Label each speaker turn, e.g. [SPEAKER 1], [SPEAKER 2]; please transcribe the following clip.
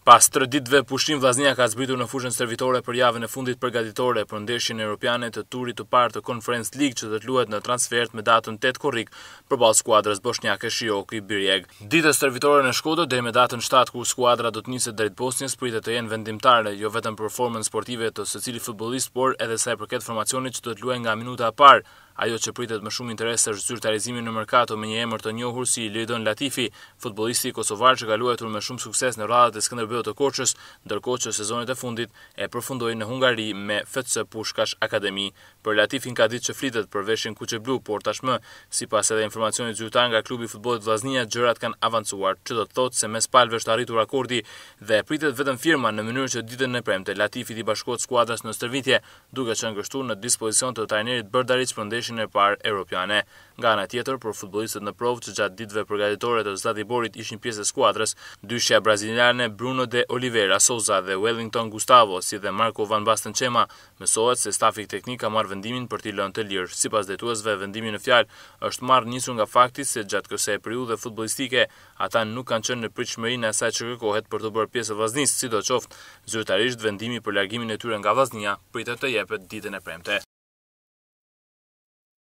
[SPEAKER 1] Pas tre ditëve pushim vllaznia ka zbritur në fushën servitore për javën e fundit përgatitore për ndeshjen europiane të turit të parë të Conference League që do të luhet në transfert me datën 8 korrik përballë skuadrës bosnjake Shioki Birjeg. Ditën servitore në Shkodër deri me datën 7 ku skuadra do të niset drejt Bosnjës pritet të jenë vendimtare jo vetëm performancë sportive të secilit futbollist, por edhe sa i përket formacionit që do të luajë nga minuta e parë. Ajo që pritet më shumë interes është zyrtarizimi në merkato me një emër të njohur si Lidon Latifi, futbolisti i Kosovar që ka me shumë sukses në radhët e Skënderbeut të Korçës, ndërkohë që sezonet e fundit e përfundoi në Hungari me FC Puskas Akademi. Për Latifin ka ditë që flitet për veshin kuq blu, por tashmë, sipas edhe informacionit zyrtar nga klubi i futbollit Vllaznia, gjërat kanë avancuar, që do të thotë se mes palëve është arritur akordi dhe pritet vetëm firma në mënyrë që ditën e premte Latifi të bashkohet skuadrës në stërvitje, duke qenë gjithashtu në dispozicion të trajnerit për ndesh në e parë europiane. Nga ana tjetër, për futbollistët në provë që gjatë ditëve përgatitore të Zlatiborit ishin pjesë e skuadrës, dyshja brazilianë Bruno de Oliveira Souza dhe Wellington Gustavo, si dhe Marco Van Basten Çema, mësohet se stafi teknik ka marrë vendimin për t'i lënë të lirë. Sipas detyuesve, vendimi në fjalë është marrë nisur nga fakti se gjatë kësaj periudhe futbollistike ata nuk kanë qenë në pritshmërinë e asaj që kërkohet për të bërë pjesë vaznisë, sidoqoftë zyrtarisht vendimi për largimin e tyre nga vaznia pritet të jepet ditën e premte.